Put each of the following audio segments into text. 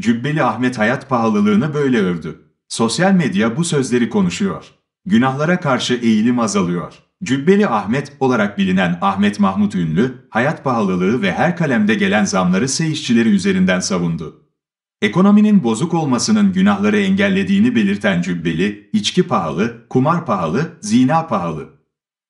Cübbeli Ahmet hayat pahalılığını böyle övdü. Sosyal medya bu sözleri konuşuyor. Günahlara karşı eğilim azalıyor. Cübbeli Ahmet olarak bilinen Ahmet Mahmut Ünlü, hayat pahalılığı ve her kalemde gelen zamları seyişçileri üzerinden savundu. Ekonominin bozuk olmasının günahları engellediğini belirten Cübbeli, içki pahalı, kumar pahalı, zina pahalı.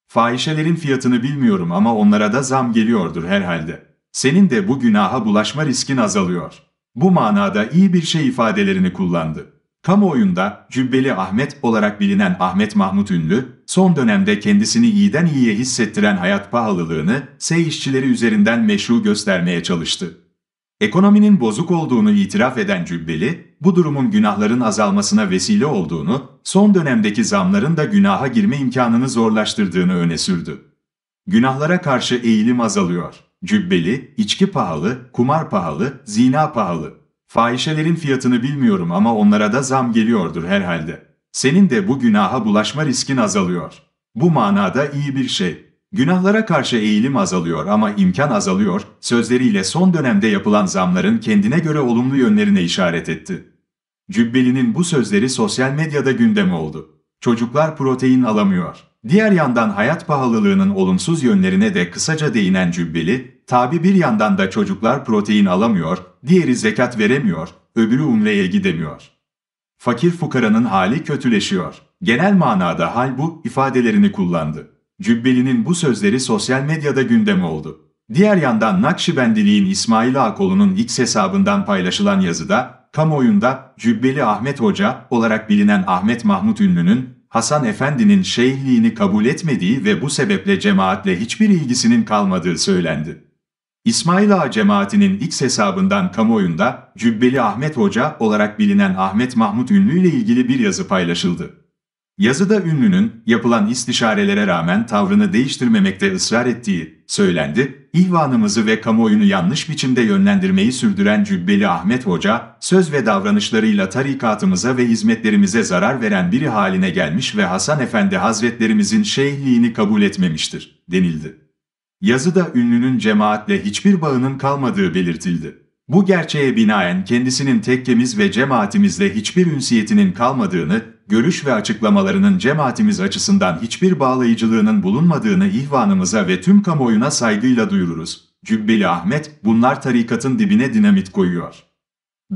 Fahişelerin fiyatını bilmiyorum ama onlara da zam geliyordur herhalde. Senin de bu günaha bulaşma riskin azalıyor.'' bu manada iyi bir şey ifadelerini kullandı. Kamuoyunda Cübbeli Ahmet olarak bilinen Ahmet Mahmut Ünlü, son dönemde kendisini iyiden iyiye hissettiren hayat pahalılığını sey işçileri üzerinden meşru göstermeye çalıştı. Ekonominin bozuk olduğunu itiraf eden Cübbeli, bu durumun günahların azalmasına vesile olduğunu, son dönemdeki zamların da günaha girme imkanını zorlaştırdığını öne sürdü. Günahlara karşı eğilim azalıyor. Cübbeli, içki pahalı, kumar pahalı, zina pahalı. Fahişelerin fiyatını bilmiyorum ama onlara da zam geliyordur herhalde. Senin de bu günaha bulaşma riskin azalıyor. Bu manada iyi bir şey. Günahlara karşı eğilim azalıyor ama imkan azalıyor, sözleriyle son dönemde yapılan zamların kendine göre olumlu yönlerine işaret etti. Cübbeli'nin bu sözleri sosyal medyada gündem oldu. Çocuklar protein alamıyor. Diğer yandan hayat pahalılığının olumsuz yönlerine de kısaca değinen cübbeli, tabi bir yandan da çocuklar protein alamıyor, diğeri zekat veremiyor, öbürü umreye gidemiyor. Fakir fukaranın hali kötüleşiyor. Genel manada hal bu ifadelerini kullandı. Cübbeli'nin bu sözleri sosyal medyada gündem oldu. Diğer yandan Nakşibendiliğin İsmail Akolu'nun X hesabından paylaşılan yazıda, kamuoyunda Cübbeli Ahmet Hoca olarak bilinen Ahmet Mahmut Ünlü'nün Hasan Efendi'nin şeyhliğini kabul etmediği ve bu sebeple cemaatle hiçbir ilgisinin kalmadığı söylendi. İsmail Ağa cemaatinin X hesabından kamuoyunda Cübbeli Ahmet Hoca olarak bilinen Ahmet Mahmut Ünlü ile ilgili bir yazı paylaşıldı. Yazıda ünlünün yapılan istişarelere rağmen tavrını değiştirmemekte ısrar ettiği söylendi. İhvanımızı ve kamuoyunu yanlış biçimde yönlendirmeyi sürdüren Cübbeli Ahmet Hoca, söz ve davranışlarıyla tarikatımıza ve hizmetlerimize zarar veren biri haline gelmiş ve Hasan Efendi Hazretlerimizin şeyhliğini kabul etmemiştir, denildi. Yazıda ünlünün cemaatle hiçbir bağının kalmadığı belirtildi. Bu gerçeğe binaen kendisinin tekkemiz ve cemaatimizle hiçbir ünsiyetinin kalmadığını, görüş ve açıklamalarının cemaatimiz açısından hiçbir bağlayıcılığının bulunmadığını ihvanımıza ve tüm kamuoyuna saygıyla duyururuz. Cübbeli Ahmet, bunlar tarikatın dibine dinamit koyuyor.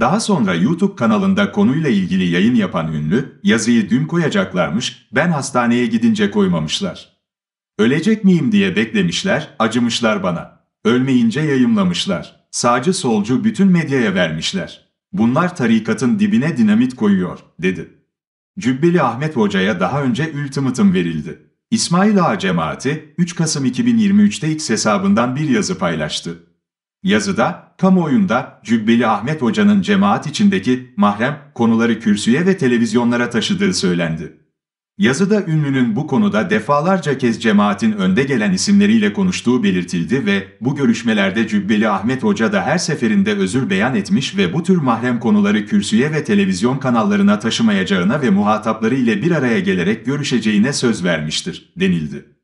Daha sonra YouTube kanalında konuyla ilgili yayın yapan ünlü, yazıyı dün koyacaklarmış, ben hastaneye gidince koymamışlar. Ölecek miyim diye beklemişler, acımışlar bana. Ölmeyince yayımlamışlar. Sağcı solcu bütün medyaya vermişler. Bunlar tarikatın dibine dinamit koyuyor, dedi. Cübbeli Ahmet Hoca'ya daha önce ultimatum verildi. İsmail Ağa cemaati 3 Kasım 2023'te X hesabından bir yazı paylaştı. Yazıda, kamuoyunda Cübbeli Ahmet Hoca'nın cemaat içindeki mahrem konuları kürsüye ve televizyonlara taşıdığı söylendi. Yazıda ünlünün bu konuda defalarca kez cemaatin önde gelen isimleriyle konuştuğu belirtildi ve bu görüşmelerde Cübbeli Ahmet Hoca da her seferinde özür beyan etmiş ve bu tür mahrem konuları kürsüye ve televizyon kanallarına taşımayacağına ve muhatapları ile bir araya gelerek görüşeceğine söz vermiştir, denildi.